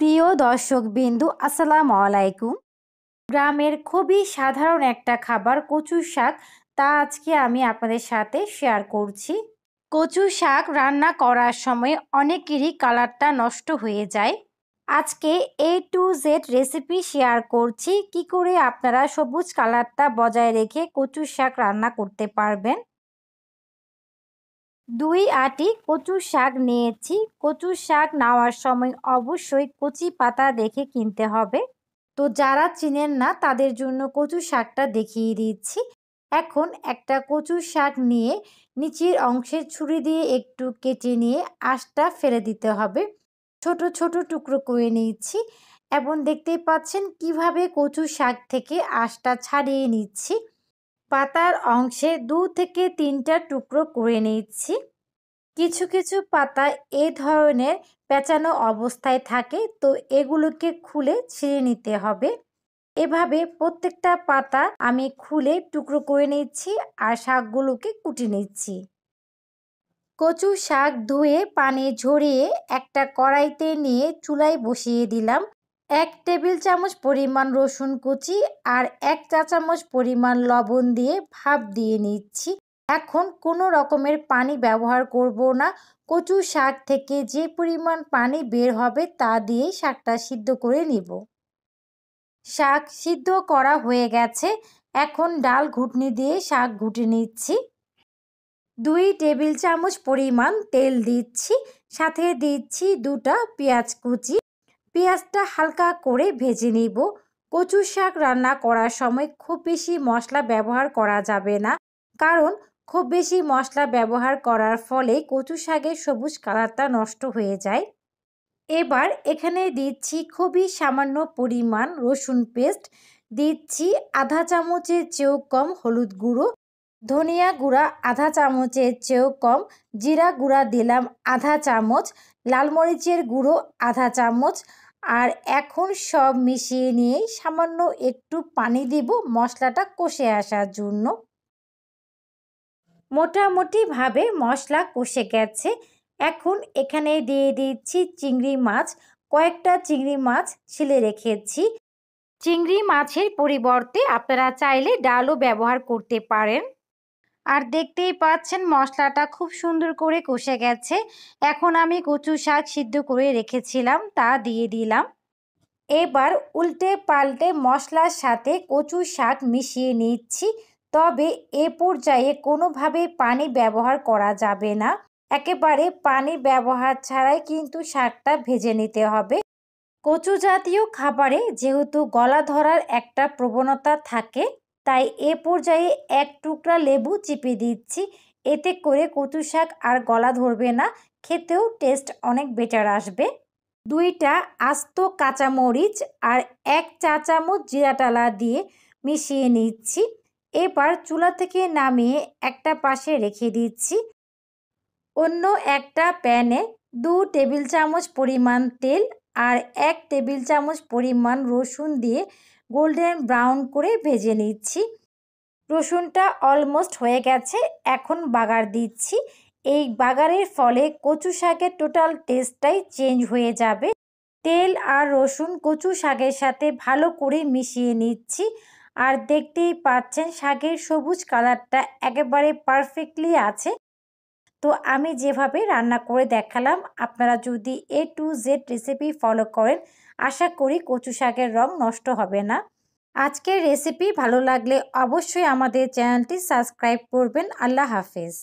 প্রিয় দর্শক বিন্দু আসসালাম আলাইকুম গ্রামের খুবই সাধারণ একটা খাবার কচু শাক তা আজকে আমি আপনাদের সাথে শেয়ার করছি কচু শাক রান্না করার সময় অনেকেরই কালারটা নষ্ট হয়ে যায় আজকে A to Z recipe share করছি কি করে আপনারা সবুজ কালারটা বজায় রেখে কচু শাক রান্না করতে পারবেন দুই আটি কচু শাক নিয়েছি কচু শাক নেওয়ার সময় অবশ্যই কচি পাতা দেখে কিনতে হবে তো যারা চিনেন না তাদের জন্য কচু শাকটা দেখিয়ে দিচ্ছি এখন একটা কচু শাক নিয়ে নিচের অংশের ছুরি দিয়ে একটু কেটে নিয়ে আঁশটা ফেলে দিতে হবে ছোট ছোট টুকরো করে নিয়েছি এবং দেখতেই পাচ্ছেন কিভাবে কচু শাক থেকে আঁশটা ছাড়িয়ে নিচ্ছি পাতার অংশে দু থেকে তিনটা টুকরো করে নিচ্ছি কিছু কিছু পাতা এ ধরনের পেঁচানো অবস্থায় থাকে তো এগুলোকে খুলে ছিঁড়ে নিতে হবে এভাবে প্রত্যেকটা পাতা আমি খুলে টুকরো করে নিচ্ছি আর শাকগুলোকে কুটি নিচ্ছি কচু শাক ধুয়ে পানি ঝরিয়ে একটা কড়াইতে নিয়ে চুলায় বসিয়ে দিলাম এক টেবিল চামচ পরিমাণ রসুন কুচি আর এক চা চামচ পরিমাণ লবণ দিয়ে ভাপ দিয়ে নিচ্ছি এখন কোনো রকমের পানি ব্যবহার করব না কচু শাক থেকে যে পরিমাণ পানি বের হবে তা দিয়ে শাকটা সিদ্ধ করে নিব শাক সিদ্ধ করা হয়ে গেছে এখন ডাল ঘুটনি দিয়ে শাক ঘুটে নিচ্ছি দুই টেবিল চামচ পরিমাণ তেল দিচ্ছি সাথে দিচ্ছি দুটা পেঁয়াজ কুচি পেঁয়াজটা হালকা করে ভেজে নিব কচু শাক রান্না করার সময় খুব বেশি মশলা ব্যবহার করা যাবে না কারণ খুব বেশি মশলা ব্যবহার করার ফলে কচু শাকের সবুজ কালারটা নষ্ট হয়ে যায় এবার এখানে দিচ্ছি খুবই সামান্য পরিমাণ রসুন পেস্ট দিচ্ছি আধা চামচের চেয়েও কম হলুদ গুঁড়ো ধনিয়া গুঁড়া আধা চামচের চেয়েও কম জিরা গুঁড়া দিলাম আধা চামচ লাল মরিচের গুঁড়ো আধা চামচ আর এখন সব মিশিয়ে নিয়ে সামান্য একটু পানি দিব মশলাটা কষে আসার জন্য মোটামুটিভাবে মশলা কষে গেছে এখন এখানে দিয়ে দিচ্ছি চিংড়ি মাছ কয়েকটা চিংড়ি মাছ ছিলে রেখেছি চিংড়ি মাছের পরিবর্তে আপনারা চাইলে ডালও ব্যবহার করতে পারেন আর দেখতেই পাচ্ছেন মশলাটা খুব সুন্দর করে কষে গেছে এখন আমি কচু শাক সিদ্ধ করে রেখেছিলাম তা দিয়ে দিলাম এবার উল্টে পাল্টে মশলার সাথে কচু শাক মিশিয়ে নিচ্ছি তবে এ পর্যায়ে কোনোভাবে পানি ব্যবহার করা যাবে না একেবারে পানি ব্যবহার ছাড়াই কিন্তু শাকটা ভেজে নিতে হবে কচু জাতীয় খাবারে যেহেতু গলা ধরার একটা প্রবণতা থাকে তাই এ পর্যায়ে এক টুকরা লেবু চিপে দিচ্ছি এতে করে কচু শাক আর গলা ধরবে না খেতেও টেস্ট অনেক বেটার আসবে দুইটা আস্ত কাঁচামরিচ আর এক চা চামচ জিরাটালা দিয়ে মিশিয়ে নিচ্ছি এবার চুলা থেকে নামিয়ে একটা পাশে রেখে দিচ্ছি অন্য একটা প্যানে দু টেবিল চামচ পরিমাণ তেল আর এক টেবিল চামচ পরিমাণ রসুন দিয়ে গোল্ডেন ব্রাউন করে ভেজে নিচ্ছি রসুনটা অলমোস্ট হয়ে গেছে এখন বাগার দিচ্ছি এই বাগারের ফলে কচু শাকের টোটাল টেস্টটাই চেঞ্জ হয়ে যাবে তেল আর রসুন কচু শাকের সাথে ভালো করে মিশিয়ে নিচ্ছি আর দেখতেই পাচ্ছেন শাকের সবুজ কালারটা একেবারে পারফেক্টলি আছে তো আমি যেভাবে রান্না করে দেখালাম আপনারা যদি A to Z recipe follow করেন আশা করি কচু শাকের রং নষ্ট হবে না আজকের রেসিপি ভালো লাগলে অবশ্যই আমাদের চ্যানেলটি সাবস্ক্রাইব করবেন আল্লাহ হাফেজ